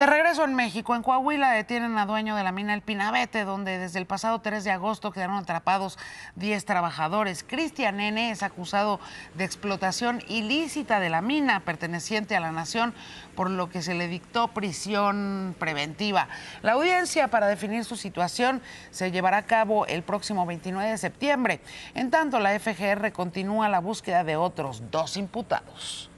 De regreso en México, en Coahuila detienen a dueño de la mina El Pinabete, donde desde el pasado 3 de agosto quedaron atrapados 10 trabajadores. Cristian Nene es acusado de explotación ilícita de la mina perteneciente a la nación, por lo que se le dictó prisión preventiva. La audiencia para definir su situación se llevará a cabo el próximo 29 de septiembre. En tanto, la FGR continúa la búsqueda de otros dos imputados.